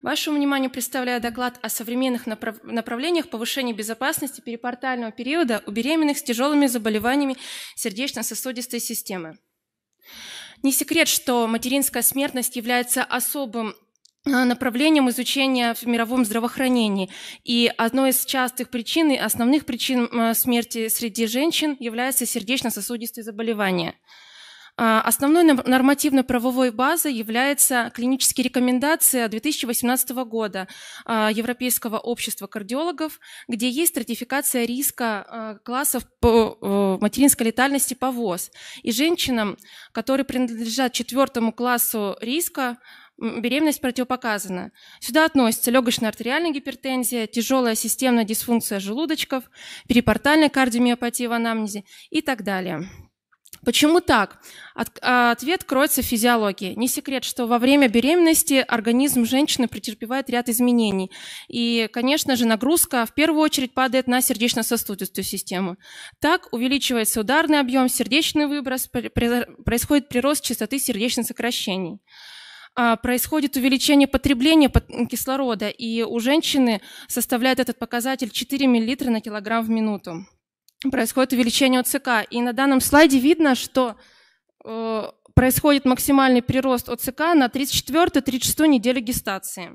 Вашему вниманию представляю доклад о современных направ... направлениях повышения безопасности перипортального периода у беременных с тяжелыми заболеваниями сердечно-сосудистой системы. Не секрет, что материнская смертность является особым а, направлением изучения в мировом здравоохранении. И одной из частых причин и основных причин а, смерти среди женщин является сердечно-сосудистые заболевания – а, основной нормативно-правовой базой является клинические рекомендации 2018 года а, Европейского общества кардиологов, где есть стратификация риска а, классов по э, материнской летальности по ВОЗ. И женщинам, которые принадлежат четвертому классу риска, беременность противопоказана. Сюда относятся легочная артериальная гипертензия, тяжелая системная дисфункция желудочков, перипортальная кардиомиопатия в анамнезе и так далее. Почему так? От, а, ответ кроется в физиологии. Не секрет, что во время беременности организм женщины претерпевает ряд изменений. И, конечно же, нагрузка в первую очередь падает на сердечно-сосудистую систему. Так увеличивается ударный объем, сердечный выброс, происходит прирост частоты сердечных сокращений а, происходит увеличение потребления кислорода, и у женщины составляет этот показатель 4 мл на килограмм в минуту происходит увеличение ОЦК. И на данном слайде видно, что э, происходит максимальный прирост ОЦК на 34-36 неделю гестации.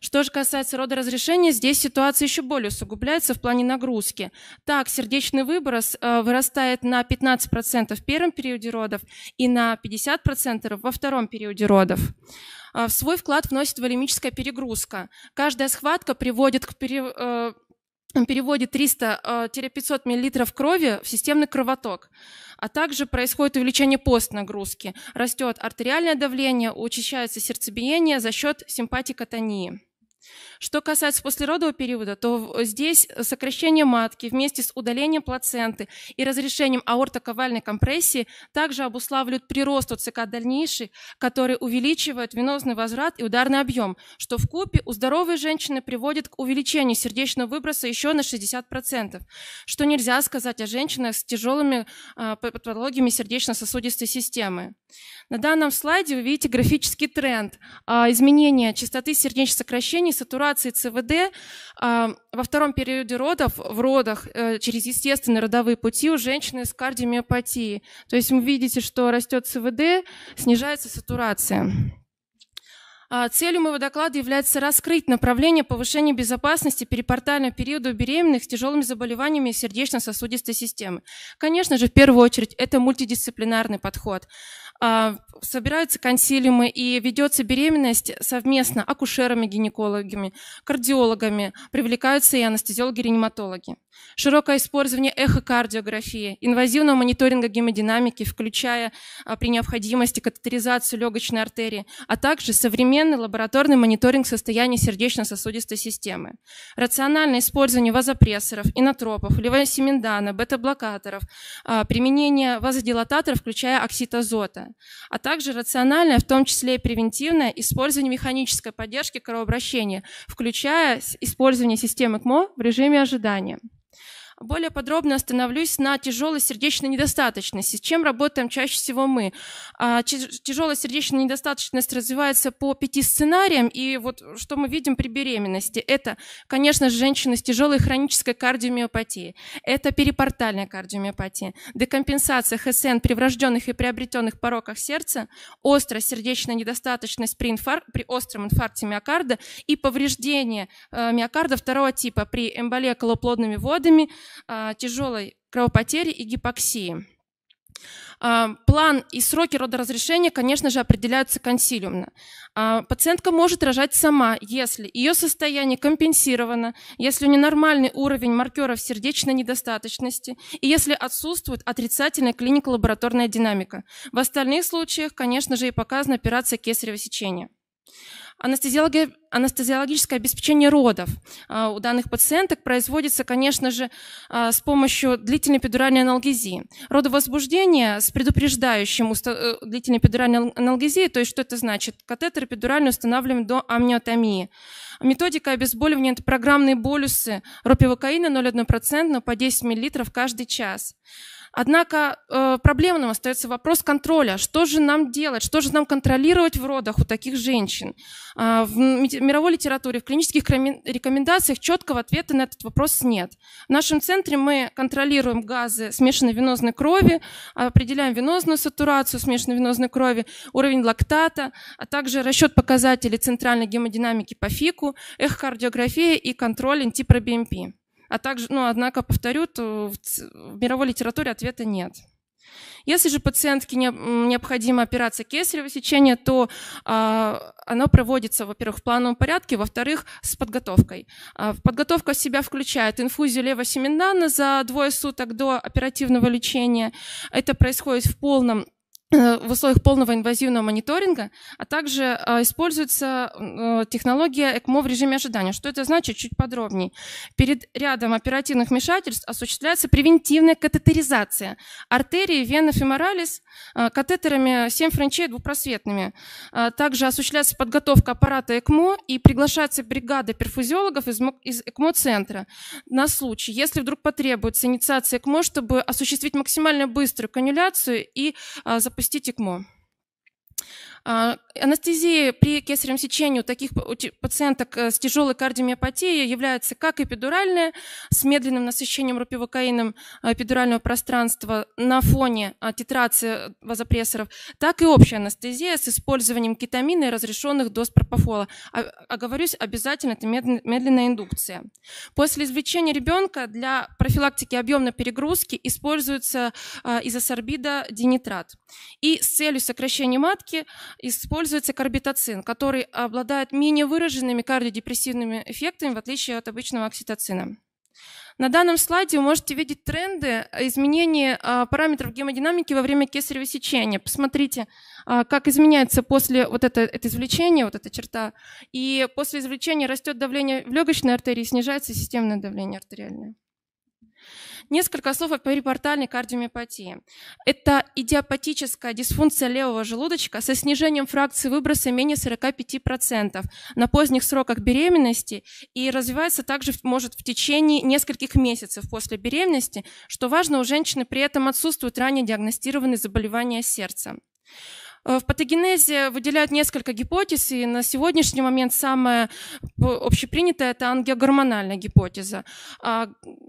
Что же касается родоразрешения, здесь ситуация еще более усугубляется в плане нагрузки. Так, сердечный выброс э, вырастает на 15% в первом периоде родов и на 50% во втором периоде родов. Э, в свой вклад вносит волемическая перегрузка. Каждая схватка приводит к, пере... Э, переводит 300-500 э, мл крови в системный кровоток. А также происходит увеличение постнагрузки, растет артериальное давление, учащается сердцебиение за счет симпатикотонии. Что касается послеродового периода, то здесь сокращение матки вместе с удалением плаценты и разрешением аортоковальной компрессии также обуславливают прирост ОЦК дальнейший, который увеличивает венозный возврат и ударный объем, что в купе у здоровой женщины приводит к увеличению сердечного выброса еще на 60%, что нельзя сказать о женщинах с тяжелыми а, патологиями сердечно-сосудистой системы. На данном слайде вы видите графический тренд а, изменения частоты сердечных сокращений, сатурации активации ЦВД а, во втором периоде родов, в родах, э, через естественные родовые пути у женщины с кардиомиопатией. То есть вы видите, что растет ЦВД, снижается сатурация. А, целью моего доклада является раскрыть направление повышения безопасности перепортального периода у беременных с тяжелыми заболеваниями сердечно-сосудистой системы. Конечно же, в первую очередь, это мультидисциплинарный подход. А, собираются консилиумы и ведется беременность совместно акушерами, гинекологами, кардиологами, привлекаются и анестезиологи-реаниматологи. Широкое использование эхокардиографии, инвазивного мониторинга гемодинамики, включая а, при необходимости катетеризацию легочной артерии, а также современный лабораторный мониторинг состояния сердечно-сосудистой системы. Рациональное использование вазопрессоров, инотропов, левосемендана, бета-блокаторов, а, применение вазодилататоров, включая оксид азота, а также рациональное, в том числе и превентивное, использование механической поддержки кровообращения, включая использование системы КМО в режиме ожидания. Более подробно остановлюсь на тяжелой сердечной недостаточности, с чем работаем чаще всего мы. А, Тяжелая сердечная недостаточность развивается по пяти сценариям, и вот что мы видим при беременности, это, конечно, же, женщины с тяжелой хронической кардиомиопатией, это перипортальная кардиомиопатия, декомпенсация ХСН при врожденных и приобретенных пороках сердца, острая сердечная недостаточность при, инфар... при остром инфаркте миокарда и повреждение э, миокарда второго типа при эмболии колоплодными водами – а, тяжелой кровопотери и гипоксии. А, план и сроки родоразрешения, конечно же, определяются консилиумно. А, пациентка может рожать сама, если ее состояние компенсировано, если у нее нормальный уровень маркеров сердечной недостаточности и если отсутствует отрицательная клинико-лабораторная динамика. В остальных случаях, конечно же, и показана операция кесарево сечения. Анестезиологи... Анестезиологическое обеспечение родов а, у данных пациенток производится, конечно же, а, с помощью длительной педуральной аналгезии. Родовозбуждение с предупреждающим уста... Э, длительной педуральной аналгезией, то есть что это значит? Катетер педуральный устанавливаем до амниотомии. Методика обезболивания – это программные болюсы ропивокаина 0,1% по 10 мл каждый час. Однако э, проблемным остается вопрос контроля. Что же нам делать? Что же нам контролировать в родах у таких женщин? Э, в мировой литературе, в клинических рекомендациях четкого ответа на этот вопрос нет. В нашем центре мы контролируем газы смешанной венозной крови, определяем венозную сатурацию смешанной венозной крови, уровень лактата, а также расчет показателей центральной гемодинамики по ФИКу, эхокардиография и контроль антипробиэмпии. А также, ну, однако, повторю, то в мировой литературе ответа нет. Если же пациентке необходима операция кесарево сечения, то а, оно проводится, во-первых, в плановом порядке, во-вторых, с подготовкой. А, подготовка в себя включает инфузию левосемендана за двое суток до оперативного лечения. Это происходит в полном в условиях полного инвазивного мониторинга, а также а, используется э, технология ЭКМО в режиме ожидания. Что это значит, чуть подробнее. Перед рядом оперативных вмешательств осуществляется превентивная катетеризация артерии, вены феморалис э, катетерами 7 франчей двупросветными. Э, также осуществляется подготовка аппарата ЭКМО и приглашается бригада перфузиологов из ЭКМО-центра на случай, если вдруг потребуется инициация ЭКМО, чтобы осуществить максимально быструю кануляцию и запустить запусти тикмо а, анестезия при кесаревом сечении у таких пациенток э, с тяжелой кардиомиопатией является как эпидуральная с медленным насыщением рупивокаином э, эпидурального пространства на фоне а, титрации э, вазопрессоров, так и общая анестезия с использованием кетамина и разрешенных доз пропофола. А, оговорюсь, обязательно это медленная индукция. После извлечения ребенка для профилактики объемной перегрузки используется изосорбида динитрат. И с целью сокращения матки используется карбитоцин, который обладает менее выраженными кардиодепрессивными эффектами, в отличие от обычного окситоцина. На данном слайде вы можете видеть тренды изменения а, параметров гемодинамики во время кесарево сечения. Посмотрите, а, как изменяется после вот это, это извлечения, вот эта черта. И после извлечения растет давление в легочной артерии, снижается системное давление артериальное. Несколько слов о перипортальной кардиомиопатии. Это идиопатическая дисфункция левого желудочка со снижением фракции выброса менее 45% на поздних сроках беременности и развивается также может в течение нескольких месяцев после беременности, что важно, у женщины при этом отсутствуют ранее диагностированные заболевания сердца. Э, в патогенезе выделяют несколько гипотез, и на сегодняшний момент самая общепринятая – это ангиогормональная гипотеза. А,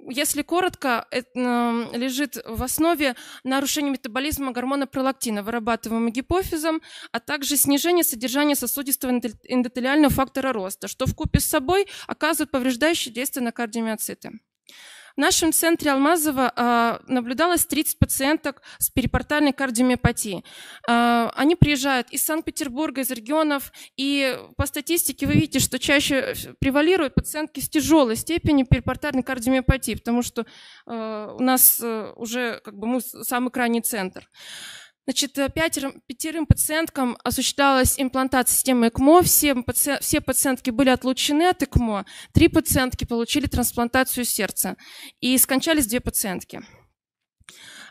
если коротко, лежит в основе нарушение метаболизма гормона пролактина, вырабатываемого гипофизом, а также снижение содержания сосудистого эндотелиального фактора роста, что в купе с собой оказывает повреждающее действие на кардиомиоциты. В нашем центре Алмазова а, наблюдалось 30 пациенток с перипортальной кардиомиопатией. А, они приезжают из Санкт-Петербурга, из регионов, и по статистике вы видите, что чаще превалируют пациентки с тяжелой степенью перипортальной кардиомиопатии, потому что а, у нас э, уже как бы мы самый крайний центр. Значит, э, пятерым, пятерым пациенткам осуществлялась имплантация системы ЭКМО. Все, паци... все пациентки были отлучены от ЭКМО. Три пациентки получили трансплантацию сердца. И скончались две пациентки.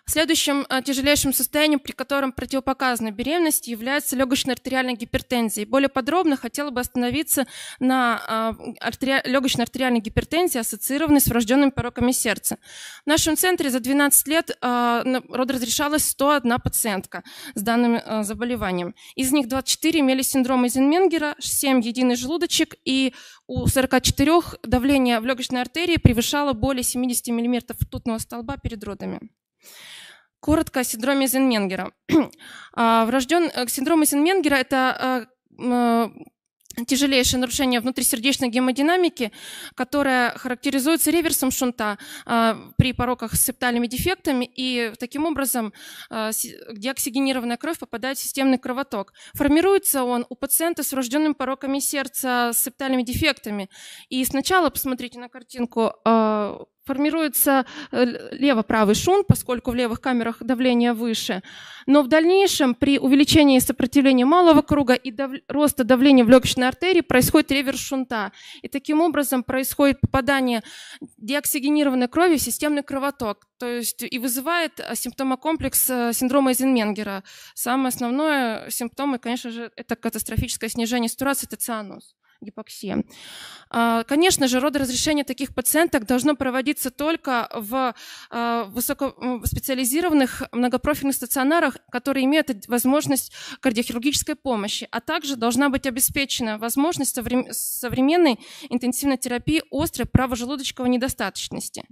Следующим э, тяжелейшим состоянием, при котором противопоказана беременность, является легочная артериальная гипертензия. более подробно хотела бы остановиться на э, легочной артериальной гипертензии, ассоциированной с врожденными пороками сердца. В нашем центре за 12 лет э, родоразрешалась 101 пациентка с данным заболеванием. Из них 24 имели синдром Эйзенменгера, 7 единый желудочек, и у 44 давление в легочной артерии превышало более 70 мм ртутного столба перед родами. Коротко о синдроме Зенменгера. А, Врожден... Э, Синдром Зенменгера – это а, э, тяжелейшее нарушение внутрисердечной гемодинамики, которое характеризуется реверсом шунта а, при пороках с септальными дефектами, и таким образом э, деоксигенированная кровь попадает в системный кровоток. Формируется он у пациента с врожденными пороками сердца с септальными дефектами. И сначала, посмотрите на картинку, формируется э, лево-правый шунт, поскольку в левых камерах давление выше. Но в дальнейшем при увеличении сопротивления малого круга и дав... роста давления в легочной артерии происходит реверс шунта. И таким образом происходит попадание деоксигенированной крови в системный кровоток. То есть и вызывает э, симптомокомплекс э, синдрома Эйзенменгера. Самое основное симптомы, конечно же, это катастрофическое снижение стурации, это цианоз гипоксия. А, конечно же, родоразрешение таких пациенток должно проводиться только в а, высокоспециализированных многопрофильных стационарах, которые имеют возможность кардиохирургической помощи, а также должна быть обеспечена возможность современной интенсивной терапии острой правожелудочковой недостаточности.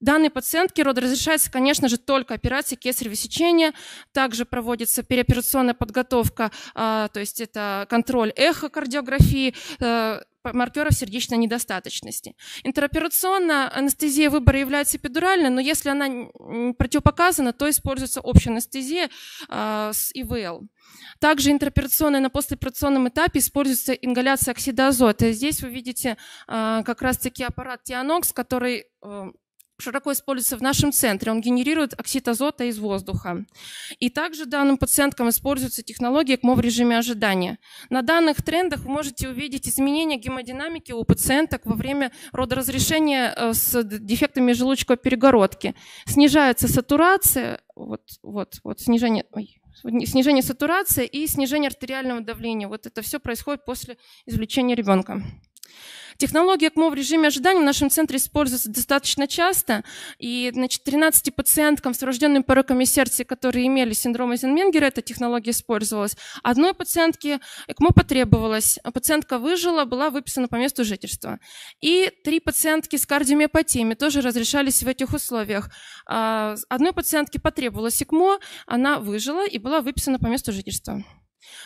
Данной пациентке родоразрешается, конечно же, только операция кесарево сечения, также проводится переоперационная подготовка, а, то есть это контроль эхокардиографии, э, Э, маркеров сердечной недостаточности. Интероперационно анестезия выбора является эпидуральной, но если она противопоказана, то используется общая анестезия э, с ИВЛ. Также интероперационно на послеоперационном этапе используется ингаляция оксида азота. Здесь вы видите э, как раз-таки аппарат Тианокс, который широко используется в нашем центре. Он генерирует оксид азота из воздуха. И также данным пациенткам используется технология ЭКМО в режиме ожидания. На данных трендах вы можете увидеть изменения гемодинамики у пациенток во время родоразрешения э, с дефектами желудочковой перегородки. Снижается сатурация, вот, вот, вот снижение, ой, снижение сатурации и снижение артериального давления. Вот это все происходит после извлечения ребенка. Технология КМО в режиме ожидания в нашем центре используется достаточно часто. И значит, 13 пациенткам с врожденным пороками сердца, которые имели синдром Эйзенменгера, эта технология использовалась. Одной пациентке ЭКМО потребовалось. А пациентка выжила, была выписана по месту жительства. И три пациентки с кардиомиопатиями тоже разрешались в этих условиях. А, одной пациентке потребовалось ЭКМО, она выжила и была выписана по месту жительства.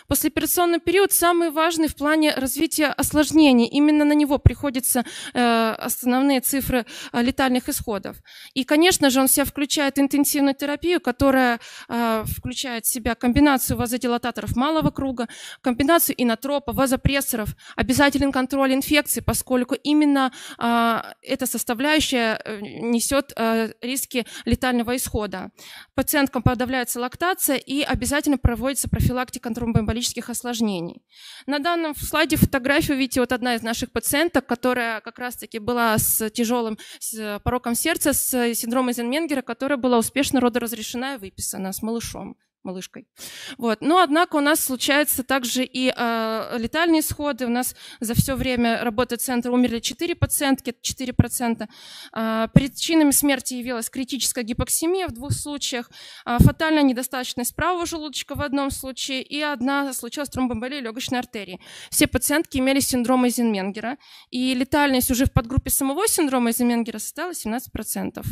Послеоперационный период самый важный в плане развития осложнений. Именно на него приходятся э, основные цифры э, летальных исходов. И, конечно же, он в себя включает интенсивную терапию, которая э, включает в себя комбинацию вазодилататоров малого круга, комбинацию инотропа, вазопрессоров, обязательный контроль инфекции, поскольку именно эта составляющая несет риски летального исхода. Пациенткам подавляется лактация и обязательно проводится профилактика тромбоэмболических осложнений. На данном слайде фотографию видите вот одна из наших пациенток, которая как раз-таки была с тяжелым с пороком сердца, с синдромом Эйзенменгера, которая была успешно родоразрешена и выписана с малышом малышкой. Вот. Но, однако, у нас случаются также и э, летальные исходы. У нас за все время работы центра умерли 4 пациентки, 4%. Э, причинами смерти явилась критическая гипоксимия в двух случаях, э, фатальная недостаточность правого желудочка в одном случае и одна случилась тромбоэмболия легочной артерии. Все пациентки имели синдром Эйзенменгера, и летальность уже в подгруппе самого синдрома Эйзенменгера составила 17%.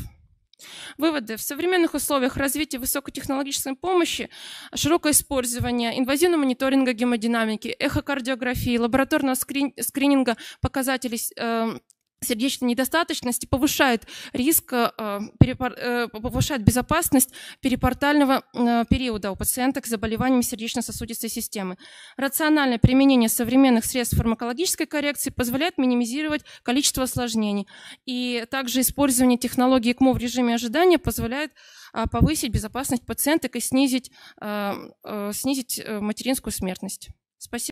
Выводы. В современных условиях развития высокотехнологической помощи, широкое использование инвазивного мониторинга гемодинамики, эхокардиографии, лабораторного скрининга показателей эм, сердечной недостаточности повышает риск, э, э, повышает безопасность перипортального э, периода у пациента к заболеваниям сердечно-сосудистой системы. Рациональное применение современных средств фармакологической коррекции позволяет минимизировать количество осложнений. И также использование технологии ЭКМО в режиме ожидания позволяет повысить безопасность пациенток и снизить, снизить материнскую смертность. Спасибо.